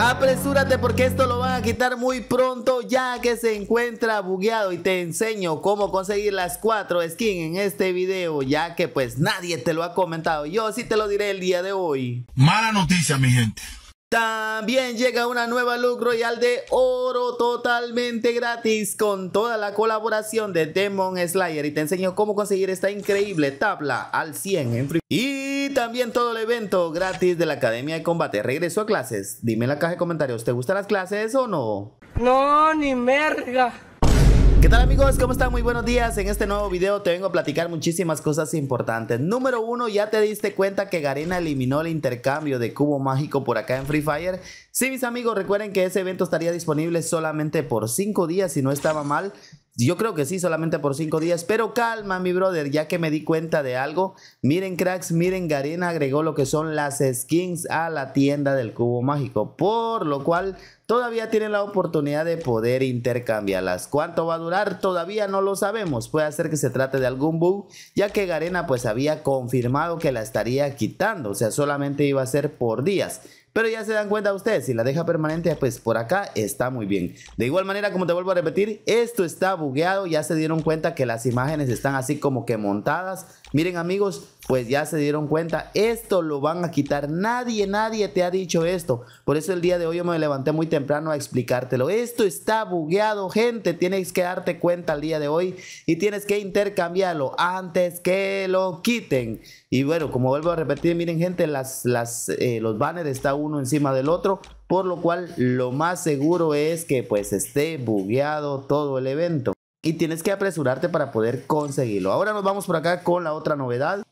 Apresúrate porque esto lo van a quitar muy pronto ya que se encuentra bugueado y te enseño cómo conseguir las 4 skins en este video ya que pues nadie te lo ha comentado. Yo sí te lo diré el día de hoy. Mala noticia mi gente. También llega una nueva look royal de oro totalmente gratis con toda la colaboración de Demon Slayer y te enseño cómo conseguir esta increíble tabla al 100 en free. Y también todo el evento gratis de la Academia de Combate. Regreso a clases. Dime en la caja de comentarios, ¿te gustan las clases o no? No, ni merga. ¿Qué tal amigos? ¿Cómo están? Muy buenos días. En este nuevo video te vengo a platicar muchísimas cosas importantes. Número uno, ¿ya te diste cuenta que Garena eliminó el intercambio de cubo mágico por acá en Free Fire? Sí, mis amigos, recuerden que ese evento estaría disponible solamente por 5 días si no estaba mal. Yo creo que sí, solamente por cinco días. Pero calma, mi brother, ya que me di cuenta de algo. Miren, cracks, miren, Garena agregó lo que son las skins a la tienda del cubo mágico. Por lo cual, todavía tienen la oportunidad de poder intercambiarlas. ¿Cuánto va a durar? Todavía no lo sabemos. Puede ser que se trate de algún bug, ya que Garena pues había confirmado que la estaría quitando. O sea, solamente iba a ser por días. Pero ya se dan cuenta ustedes, si la deja permanente, pues por acá está muy bien. De igual manera, como te vuelvo a repetir, esto está bugueado. Ya se dieron cuenta que las imágenes están así como que montadas Miren amigos, pues ya se dieron cuenta, esto lo van a quitar. Nadie, nadie te ha dicho esto. Por eso el día de hoy yo me levanté muy temprano a explicártelo. Esto está bugueado, gente. Tienes que darte cuenta el día de hoy y tienes que intercambiarlo antes que lo quiten. Y bueno, como vuelvo a repetir, miren gente, las, eh, los banners están uno encima del otro. Por lo cual lo más seguro es que pues esté bugueado todo el evento y tienes que apresurarte para poder conseguirlo. Ahora nos vamos por acá con la otra novedad.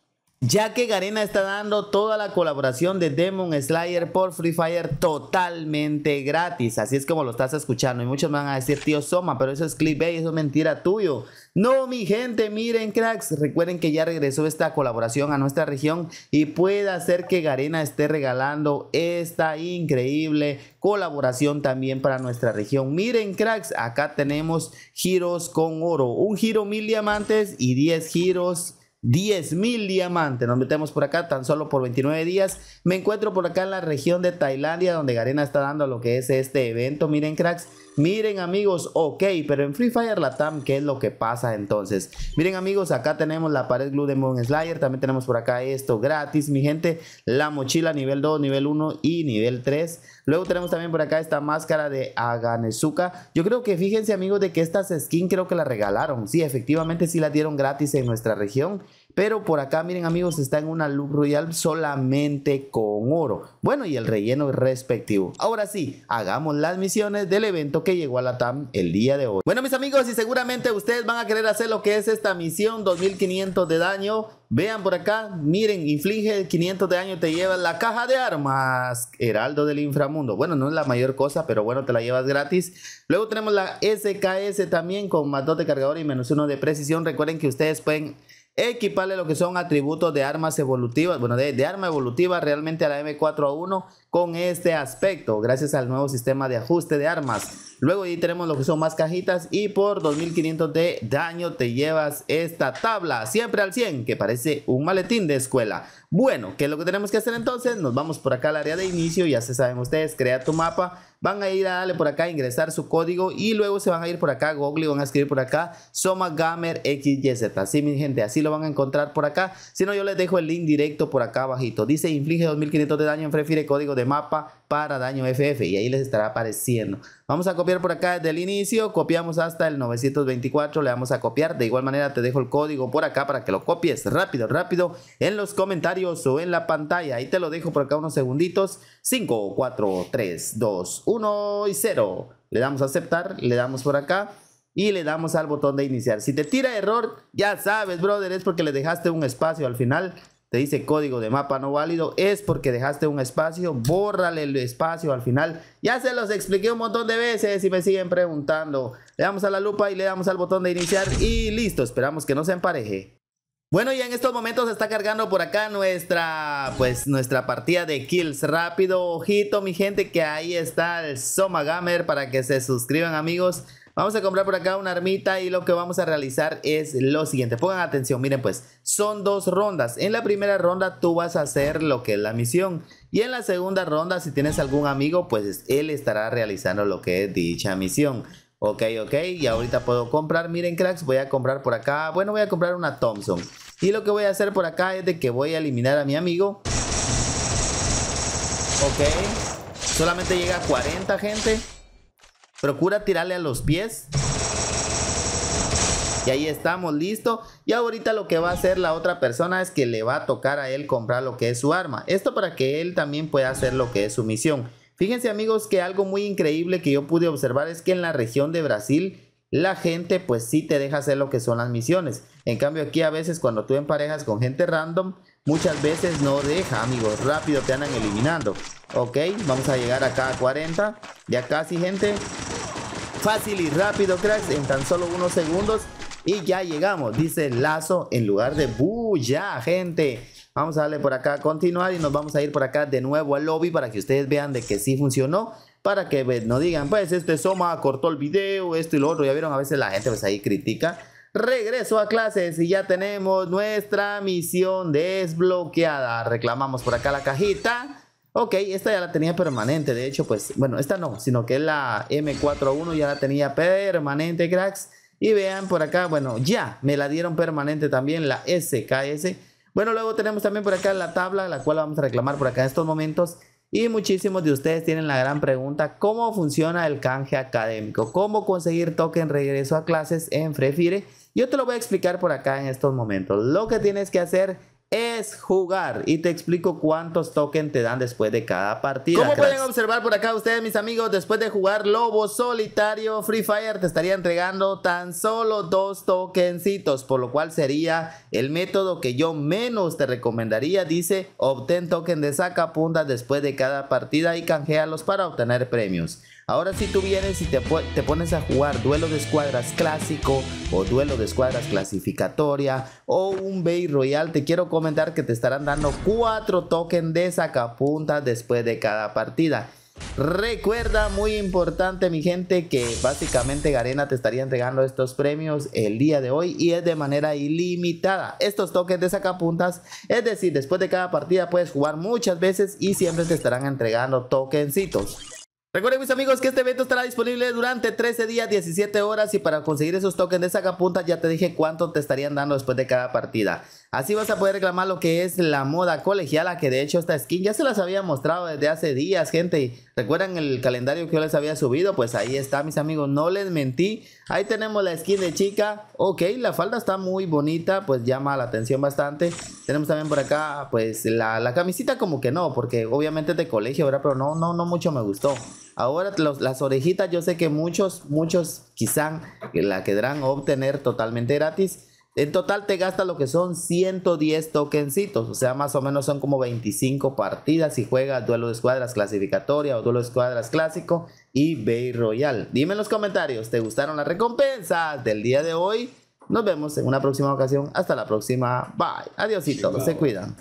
Ya que Garena está dando toda la colaboración de Demon Slayer por Free Fire totalmente gratis. Así es como lo estás escuchando. Y muchos me van a decir, tío Soma, pero eso es clip, eso es mentira tuyo. No, mi gente, miren cracks, recuerden que ya regresó esta colaboración a nuestra región y puede hacer que Garena esté regalando esta increíble colaboración también para nuestra región. Miren cracks, acá tenemos giros con oro, un giro mil diamantes y 10 giros 10 mil diamantes. Nos metemos por acá tan solo por 29 días. Me encuentro por acá en la región de Tailandia donde Garena está dando lo que es este evento. Miren cracks. Miren amigos, ok, pero en Free Fire Latam, ¿qué es lo que pasa entonces? Miren amigos, acá tenemos la pared glue de Moon Slayer, también tenemos por acá esto gratis, mi gente, la mochila nivel 2, nivel 1 y nivel 3. Luego tenemos también por acá esta máscara de Aganezuka. Yo creo que fíjense amigos de que estas skins creo que la regalaron. Sí, efectivamente sí la dieron gratis en nuestra región. Pero por acá, miren amigos, está en una Luz royal solamente con oro. Bueno, y el relleno respectivo. Ahora sí, hagamos las misiones del evento que llegó a la TAM el día de hoy. Bueno, mis amigos, y seguramente ustedes van a querer hacer lo que es esta misión 2500 de daño. Vean por acá, miren, inflige 500 de daño, te llevas la caja de armas, Heraldo del Inframundo. Bueno, no es la mayor cosa, pero bueno, te la llevas gratis. Luego tenemos la SKS también con más 2 de cargador y menos 1 de precisión. Recuerden que ustedes pueden equiparle lo que son atributos de armas evolutivas, bueno, de, arma evolutiva realmente a la M4A1 con este aspecto, gracias al nuevo sistema de ajuste de armas. Luego ahí tenemos lo que son más cajitas y por 2500 de daño te llevas esta tabla, siempre al 100, que parece un maletín de escuela. Bueno, ¿qué es lo que tenemos que hacer entonces? Nos vamos por acá al área de inicio, ya se saben ustedes, crea tu mapa, van a ir a darle por acá, ingresar su código y luego se van a ir por acá Google van a escribir por acá Soma Gamer XYZ. Así mi gente, así lo van a encontrar por acá. Si no, yo les dejo el link directo por acá bajito. Dice inflige 2500 de daño en código de mapa para daño FF y ahí les estará apareciendo. Vamos a copiar por acá desde el inicio, copiamos hasta el 924, le vamos a copiar. De igual manera te dejo el código por acá para que lo copies rápido, rápido en los comentarios o en la pantalla. Ahí te lo dejo por acá unos segunditos. 5, 4, 3, 2, 1 y 0. Le damos a aceptar, le damos por acá y le damos al botón de iniciar. Si te tira error, ya sabes, brother, es porque le dejaste un espacio al final dice código de mapa no válido, es porque dejaste un espacio, bórrale el espacio al final. Ya se los expliqué un montón de veces y me siguen preguntando. Le damos a la lupa y le damos al botón de iniciar y listo, esperamos que no se empareje. Bueno, y en estos momentos está cargando por acá nuestra, pues, nuestra partida de kills rápido. Ojito, mi gente, que ahí está el soma gamer para que se suscriban, amigos. Vamos a comprar por acá una armita y lo que vamos a realizar es lo siguiente. Pongan atención, miren pues, son dos rondas. En la primera ronda tú vas a hacer lo que es la misión. Y en la segunda ronda, si tienes algún amigo, pues él estará realizando lo que es dicha misión. Ok, ok, y ahorita puedo comprar, miren cracks, voy a comprar por acá, bueno voy a comprar una Thompson Y lo que voy a hacer por acá es de que voy a eliminar a mi amigo Ok, solamente llega 40 gente Procura tirarle a los pies. Y ahí estamos, listo. Y ahorita lo que va a hacer la otra persona es que le va a tocar a él comprar lo que es su arma. Esto para que él también pueda hacer lo que es su misión. Fíjense amigos que algo muy increíble que yo pude observar es que en la región de Brasil la gente pues sí te deja hacer lo que son las misiones. En cambio aquí a veces cuando tú emparejas con gente random, muchas veces no deja amigos, rápido te andan eliminando. Ok, vamos a llegar acá a 40, ya casi gente, Fácil y rápido, cracks, en tan solo unos segundos. Y ya llegamos, dice Lazo en lugar de bulla, gente. Vamos a darle por acá a continuar y nos vamos a ir por acá de nuevo al lobby para que ustedes vean de que sí funcionó. Para que pues, no digan, pues este Soma cortó el video, esto y lo otro. Ya vieron, a veces la gente pues ahí critica. Regreso a clases y ya tenemos nuestra misión desbloqueada. Reclamamos por acá la cajita. Ok, esta ya la tenía permanente, de hecho, pues, bueno, esta no, sino que es la M41 ya la tenía permanente, cracks. Y vean por acá, bueno, ya me la dieron permanente también, la SKS. Bueno, luego tenemos también por acá la tabla, la cual vamos a reclamar por acá en estos momentos. Y muchísimos de ustedes tienen la gran pregunta, ¿cómo funciona el canje académico? ¿Cómo conseguir token regreso a clases en Free Yo te lo voy a explicar por acá en estos momentos. Lo que tienes que hacer es jugar. Y te explico cuántos tokens te dan después de cada partida. Como pueden observar por acá ustedes, mis amigos, después de jugar Lobo Solitario, Free Fire te estaría entregando tan solo dos tokencitos, por lo cual sería el método que yo menos te recomendaría. Dice, obtén token de sacapuntas después de cada partida y canjealos para obtener premios. Ahora si tú vienes y te, pones a jugar duelo de escuadras clásico o duelo de escuadras clasificatoria o un Bay Royal, te quiero comentar que te estarán dando 4 tokens de sacapuntas después de cada partida. Recuerda, muy importante mi gente, que básicamente Garena te estaría entregando estos premios el día de hoy y es de manera ilimitada. Estos tokens de sacapuntas, es decir, después de cada partida puedes jugar muchas veces y siempre te estarán entregando tokencitos. Recuerden mis amigos que este evento estará disponible durante 13 días, 17 horas y para conseguir esos tokens de sacapuntas ya te dije cuánto te estarían dando después de cada partida. Así vas a poder reclamar lo que es la moda colegiala, que de hecho esta skin ya se las había mostrado desde hace días, gente. ¿Recuerdan el calendario que yo les había subido? Pues ahí está, mis amigos, no les mentí. Ahí tenemos la skin de chica. Ok, la falda está muy bonita, pues llama la atención bastante. Tenemos también por acá, pues la, la camisita como que no, porque obviamente es de colegio, ¿verdad? Pero no, no, no mucho me gustó. Ahora las orejitas, yo sé que muchos, muchos quizá la querrán obtener totalmente gratis. En total te gasta lo que son 110 tokencitos, o sea, más o menos son como 25 partidas si juegas duelo de escuadras clasificatoria o duelo de escuadras clásico y Bay Royal. Dime en los comentarios, ¿te gustaron las recompensas del día de hoy? Nos vemos en una próxima ocasión. Hasta la próxima. Bye. todos Se cuidan.